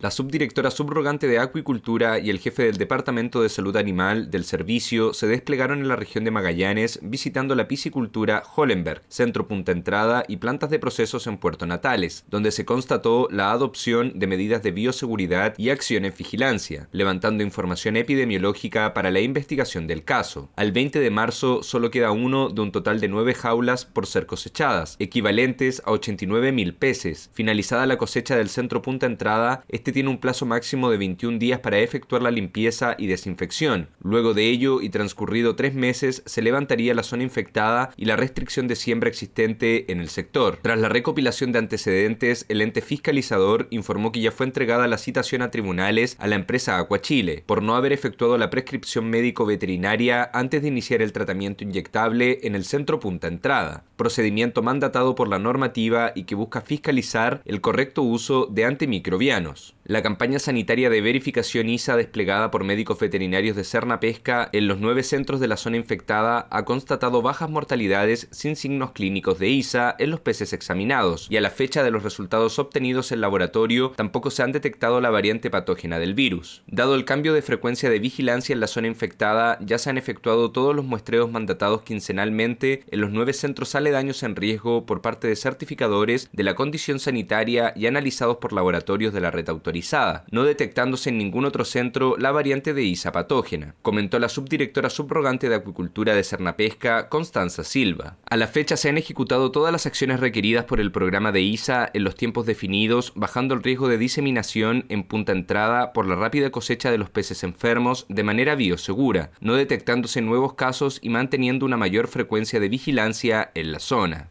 la subdirectora subrogante de acuicultura y el jefe del Departamento de Salud Animal del servicio se desplegaron en la región de Magallanes visitando la piscicultura Hollenberg, centro punta entrada y plantas de procesos en Puerto Natales, donde se constató la adopción de medidas de bioseguridad y acciones vigilancia, levantando información epidemiológica para la investigación del caso. Al 20 de marzo solo queda uno de un total de nueve jaulas por ser cosechadas, equivalentes a 89.000 peces. Finalizada la cosecha del centro punta entrada, este tiene un plazo máximo de 21 días para efectuar la limpieza y desinfección. Luego de ello y transcurrido tres meses, se levantaría la zona infectada y la restricción de siembra existente en el sector. Tras la recopilación de antecedentes, el ente fiscalizador informó que ya fue entregada la citación a tribunales a la empresa Chile por no haber efectuado la prescripción médico-veterinaria antes de iniciar el tratamiento inyectable en el centro Punta Entrada, procedimiento mandatado por la normativa y que busca fiscalizar el correcto uso de antimicrobianos. La campaña sanitaria de verificación ISA desplegada por médicos veterinarios de Cerna Pesca en los nueve centros de la zona infectada ha constatado bajas mortalidades sin signos clínicos de ISA en los peces examinados y a la fecha de los resultados obtenidos en laboratorio tampoco se han detectado la variante patógena del virus. Dado el cambio de frecuencia de vigilancia en la zona infectada, ya se han efectuado todos los muestreos mandatados quincenalmente en los nueve centros aledaños en riesgo por parte de certificadores de la condición sanitaria y analizados por laboratorios de la red autorizada no detectándose en ningún otro centro la variante de ISA patógena, comentó la subdirectora subrogante de Acuicultura de Cernapesca, Constanza Silva. A la fecha se han ejecutado todas las acciones requeridas por el programa de ISA en los tiempos definidos, bajando el riesgo de diseminación en punta entrada por la rápida cosecha de los peces enfermos de manera biosegura, no detectándose nuevos casos y manteniendo una mayor frecuencia de vigilancia en la zona.